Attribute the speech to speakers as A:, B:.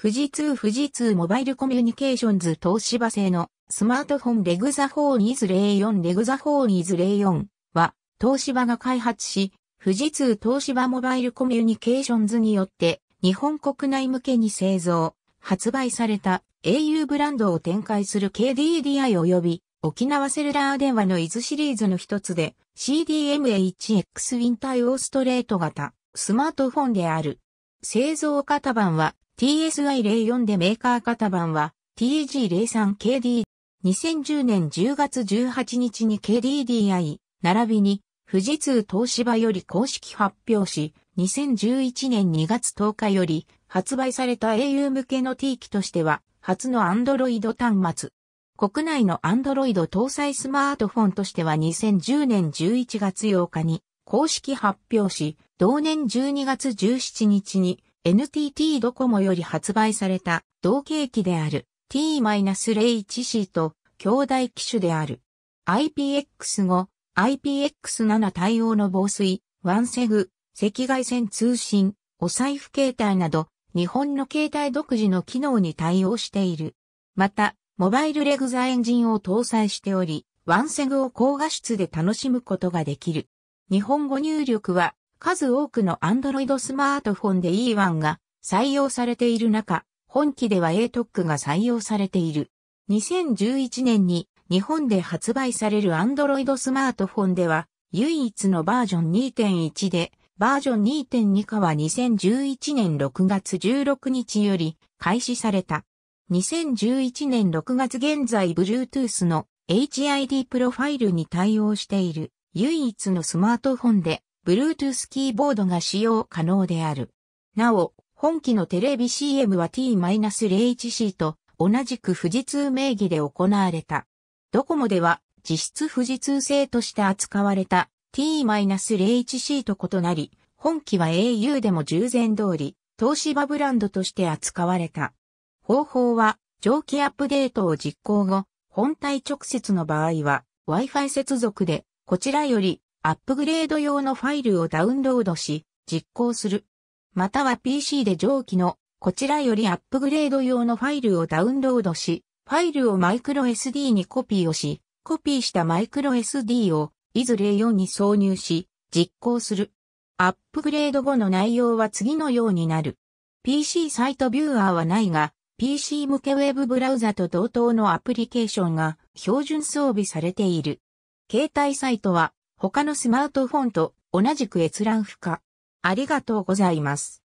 A: 富士通富士通モバイルコミュニケーションズ東芝製のスマートフォンレグザ4204レグザ4204は東芝が開発し、富士通東芝モバイルコミュニケーションズによって日本国内向けに製造、発売された au ブランドを展開する KDDI 及び沖縄セルラー電話の伊豆シリーズの一つで c d m h x ウィンターストレート型スマートフォンである。製造型版は TSI04 でメーカー型番は t g 0 3 k d 2010年10月18日に KDDI 並びに富士通東芝より公式発表し、2011年2月10日より発売された au 向けの T 機としては初の Android 端末。国内の Android 搭載スマートフォンとしては2010年11月8日に公式発表し、同年12月17日に NTT ドコモより発売された同型機である T-01C と兄弟機種である。IPX5、IPX7 対応の防水、ワンセグ、赤外線通信、お財布携帯など、日本の携帯独自の機能に対応している。また、モバイルレグザエンジンを搭載しており、ワンセグを高画質で楽しむことができる。日本語入力は数多くの Android スマートフォンで E1 が採用されている中、本機では ATOC が採用されている。2011年に日本で発売される Android スマートフォンでは唯一のバージョン2.1で、バージョン2.2化は2011年6月16日より開始された。2011年6月現在 Bluetooth の HID プロファイルに対応している唯一のスマートフォンで Bluetooth キーボードが使用可能である。なお、本機のテレビ CM は T-01C と同じく富士通名義で行われた。ドコモでは実質富士通製として扱われた T-01C と異なり、本機は au でも従前通り、東芝ブランドとして扱われた。方法は、蒸気アップデートを実行後、本体直接の場合は、Wi-Fi 接続で、こちらよりアップグレード用のファイルをダウンロードし、実行する。または PC で上記の、こちらよりアップグレード用のファイルをダウンロードし、ファイルをマイクロ SD にコピーをし、コピーしたマイクロ SD を、いずれ4に挿入し、実行する。アップグレード後の内容は次のようになる。PC サイトビューアーはないが、PC 向けウェブブラウザと同等のアプリケーションが標準装備されている。携帯サイトは他のスマートフォンと同じく閲覧不可。ありがとうございます。